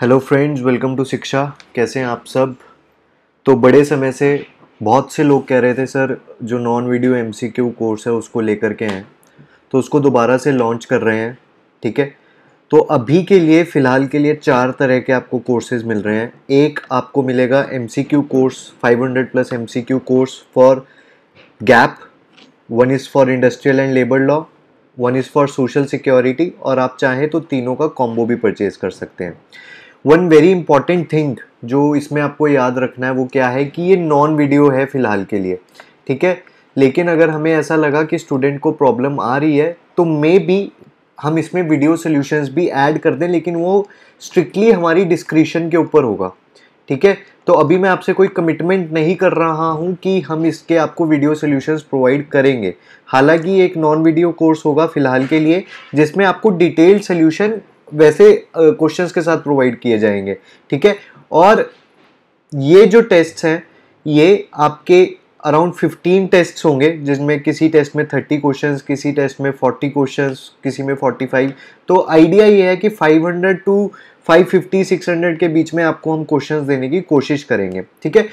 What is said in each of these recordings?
Hello friends welcome to शिक्षा कैसे हैं आप सब तो बड़े समय से बहुत से लोग कह रहे थे सर जो नॉन वीडियो एम कोर्स है उसको लेकर के हैं तो उसको दोबारा से लॉन्च कर रहे हैं ठीक है तो अभी के लिए फ़िलहाल के लिए चार तरह के आपको कोर्सेज मिल रहे हैं एक आपको मिलेगा M course five plus M course for gap one is for industrial and labour law one is for social security और आप चाहें तो तीनों का कॉम्बो भी परचेज़ कर सकते हैं वन वेरी इंपॉर्टेंट थिंग जो इसमें आपको याद रखना है वो क्या है कि ये नॉन वीडियो है फ़िलहाल के लिए ठीक है लेकिन अगर हमें ऐसा लगा कि स्टूडेंट को प्रॉब्लम आ रही है तो मे बी हम इसमें वीडियो सोल्यूशंस भी ऐड कर दें लेकिन वो स्ट्रिक्टली हमारी डिस्क्रिप्शन के ऊपर होगा ठीक है तो अभी मैं आपसे कोई कमिटमेंट नहीं कर रहा हूँ कि हम इसके आपको वीडियो सोल्यूशंस प्रोवाइड करेंगे हालांकि एक नॉन वीडियो कोर्स होगा फिलहाल के लिए जिसमें आपको डिटेल सोल्यूशन वैसे क्वेश्चंस के साथ प्रोवाइड किए जाएंगे ठीक है और ये जो टेस्ट हैं ये आपके अराउंड 15 टेस्ट होंगे जिसमें किसी टेस्ट में 30 क्वेश्चंस किसी टेस्ट में 40 क्वेश्चंस किसी में 45 तो आइडिया ये है कि 500 टू 550 600 के बीच में आपको हम क्वेश्चंस देने की कोशिश करेंगे ठीक है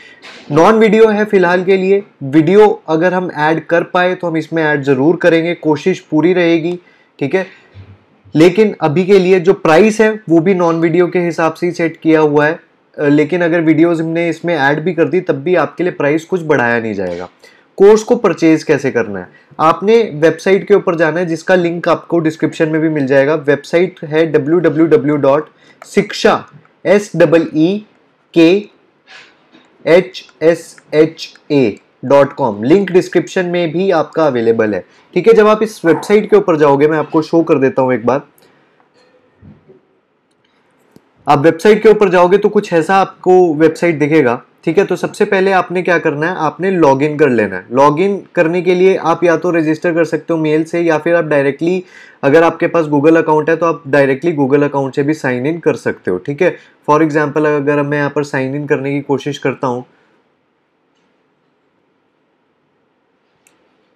नॉन वीडियो है फिलहाल के लिए वीडियो अगर हम ऐड कर पाए तो हम इसमें ऐड ज़रूर करेंगे कोशिश पूरी रहेगी ठीक है लेकिन अभी के लिए जो प्राइस है वो भी नॉन वीडियो के हिसाब से ही सेट किया हुआ है लेकिन अगर वीडियोस हमने इसमें ऐड भी कर दी तब भी आपके लिए प्राइस कुछ बढ़ाया नहीं जाएगा कोर्स को परचेज कैसे करना है आपने वेबसाइट के ऊपर जाना है जिसका लिंक आपको डिस्क्रिप्शन में भी मिल जाएगा वेबसाइट है W W W dot Shiksha S double E K H S H A dot com link description में भी आपका अवेलेबल है ठीक है जब आप इस वेबसाइट के ऊपर जाओगे मैं आपको शो कर देता हूं एक बार आप वेबसाइट के ऊपर जाओगे तो कुछ ऐसा आपको वेबसाइट दिखेगा ठीक है तो सबसे पहले आपने क्या करना है आपने लॉगिन कर लेना है लॉगिन करने के लिए आप या तो रजिस्टर कर सकते हो मेल से या फिर आप डायरेक्टली अगर आपके पास गूगल अकाउंट है तो आप डायरेक्टली गूगल अकाउंट से भी साइन इन कर सकते हो ठीक है फॉर एग्जाम्पल अगर मैं यहाँ पर साइन इन करने की कोशिश करता हूँ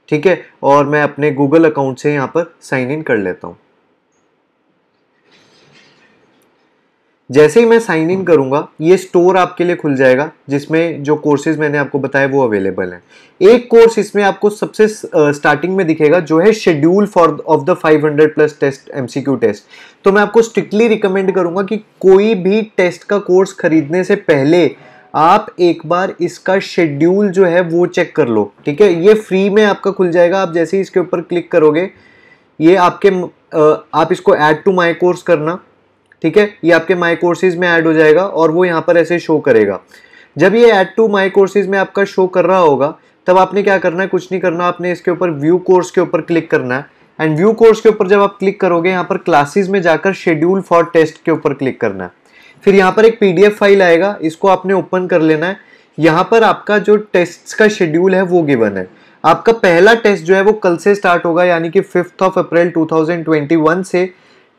ठीक है और मैं अपने गूगल अकाउंट से यहां पर साइन इन कर लेता हूं जैसे ही मैं साइन इन करूंगा ये स्टोर आपके लिए खुल जाएगा जिसमें जो कोर्सेज मैंने आपको बताया वो अवेलेबल हैं एक कोर्स इसमें आपको सबसे स्टार्टिंग में दिखेगा जो है schedule for of the 500 plus test MCQ test तो मैं आपको स्ट्रिक्टली रिकमेंड करूंगा कि कोई भी टेस्ट का कोर्स खरीदने से पहले आप एक बार इसका शेड्यूल जो है वो चेक कर लो ठीक है ये फ्री में आपका खुल जाएगा आप जैसे ही इसके ऊपर क्लिक करोगे ये आपके आप इसको ऐड टू माई कोर्स करना ठीक है ये आपके माई कोर्सेज में ऐड हो जाएगा और वो यहाँ पर ऐसे शो करेगा जब ये ऐड टू माई कोर्सेज में आपका शो कर रहा होगा तब आपने क्या करना है कुछ नहीं करना आपने इसके ऊपर व्यू कोर्स के ऊपर क्लिक करना है एंड व्यू कोर्स के ऊपर जब आप क्लिक करोगे यहाँ पर क्लासेज में जाकर शेड्यूल फॉर टेस्ट के ऊपर क्लिक करना है फिर यहाँ पर एक पीडीएफ फाइल आएगा इसको आपने ओपन कर लेना है यहाँ पर आपका जो टेस्ट का शेड्यूल है वो गिवन है आपका पहला टेस्ट जो है वो कल से स्टार्ट होगा यानी कि फिफ्थ ऑफ अप्रैल 2021 से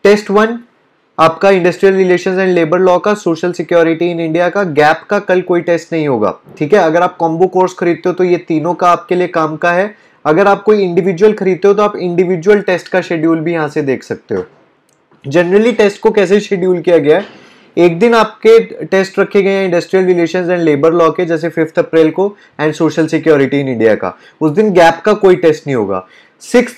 टेस्ट वन आपका industrial relations and labour law का सोशल सिक्योरिटी इन इंडिया का गैप का कल कोई टेस्ट नहीं होगा ठीक है अगर आप कॉम्बो कोर्स खरीदते हो तो ये तीनों का आपके लिए काम का है अगर आप कोई इंडिविजुअल खरीदते हो तो आप इंडिविजुअल टेस्ट का शेड्यूल भी यहाँ से देख सकते हो जनरली टेस्ट को कैसे शेड्यूल किया गया है एक दिन आपके टेस्ट रखे गए हैं industrial relations and labour law के जैसे फिफ्थ अप्रैल को and social security in India का उस दिन गैप का कोई टेस्ट नहीं होगा सिक्स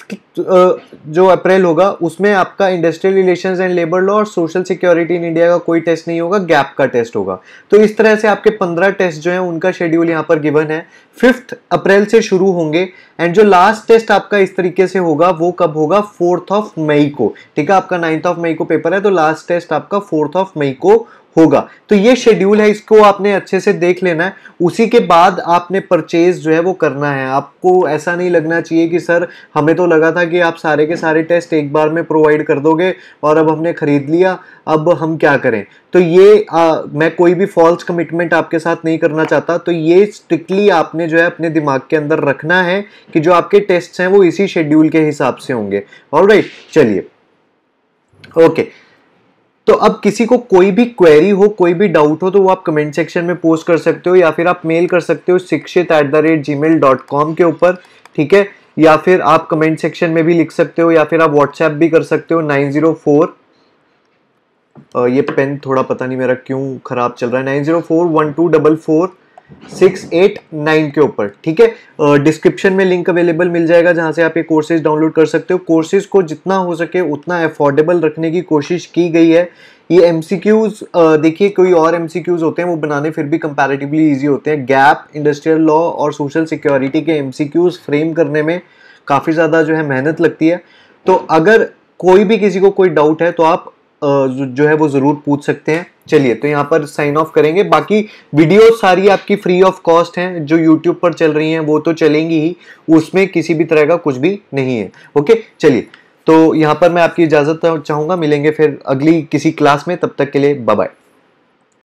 जो अप्रैल होगा उसमें आपका industrial relations and labour law और सोशल सिक्योरिटी इन इंडिया का कोई टेस्ट नहीं होगा गैप का टेस्ट होगा तो इस तरह से आपके पंद्रह टेस्ट जो है उनका शेड्यूल यहाँ पर गिवन है फिफ्थ अप्रैल से शुरू होंगे एंड जो लास्ट टेस्ट आपका इस तरीके से होगा वो कब होगा फोर्थ ऑफ मई को ठीक है आपका नाइन्थ ऑफ मई को पेपर है तो लास्ट टेस्ट आपका फोर्थ ऑफ मई को होगा तो ये शेड्यूल है इसको आपने अच्छे से देख लेना है उसी के बाद आपने परचेज जो है वो करना है आपको ऐसा नहीं लगना चाहिए कि सर हमें तो लगा था कि आप सारे के सारे टेस्ट एक बार में प्रोवाइड कर दोगे और अब हमने ख़रीद लिया अब हम क्या करें तो ये आ, मैं कोई भी फॉल्स कमिटमेंट आपके साथ नहीं करना चाहता तो ये स्ट्रिक्टली आपने जो है अपने दिमाग के अंदर रखना है कि जो आपके टेस्ट हैं वो इसी शेड्यूल के हिसाब से होंगे और चलिए ओके okay. तो अब किसी को कोई भी क्वेरी हो कोई भी डाउट हो तो वो आप कमेंट सेक्शन में पोस्ट कर सकते हो या फिर आप मेल कर सकते हो Shikshit at the rate Gmail dot com के ऊपर ठीक है या फिर आप कमेंट सेक्शन में भी लिख सकते हो या फिर आप व्हाट्सएप भी कर सकते हो नाइन जीरो फोर ये पेन थोड़ा पता नहीं मेरा क्यों ख़राब चल रहा है nine zero four one two double four six eight nine के ऊपर ठीक है डिस्क्रिप्शन में लिंक अवेलेबल मिल जाएगा जहां से आप ये कोर्सेज डाउनलोड कर सकते हो कोर्सेज को जितना हो सके उतना अफोर्डेबल रखने की कोशिश की गई है ये एम देखिए कोई और एम होते हैं वो बनाने फिर भी कंपेरेटिवली इजी होते हैं गैप इंडस्ट्रियल लॉ और सोशल सिक्योरिटी के एम फ्रेम करने में काफ़ी ज़्यादा जो है मेहनत लगती है तो अगर कोई भी किसी को कोई डाउट है तो आप जो है वो ज़रूर पूछ सकते हैं चलिए तो यहाँ पर साइन ऑफ करेंगे बाकी वीडियो सारी आपकी फ्री ऑफ कॉस्ट हैं जो यूट्यूब पर चल रही हैं वो तो चलेंगी ही उसमें किसी भी तरह का कुछ भी नहीं है ओके चलिए तो यहाँ पर मैं आपकी इजाज़त चाहूँगा मिलेंगे फिर अगली किसी क्लास में तब तक के लिए बाय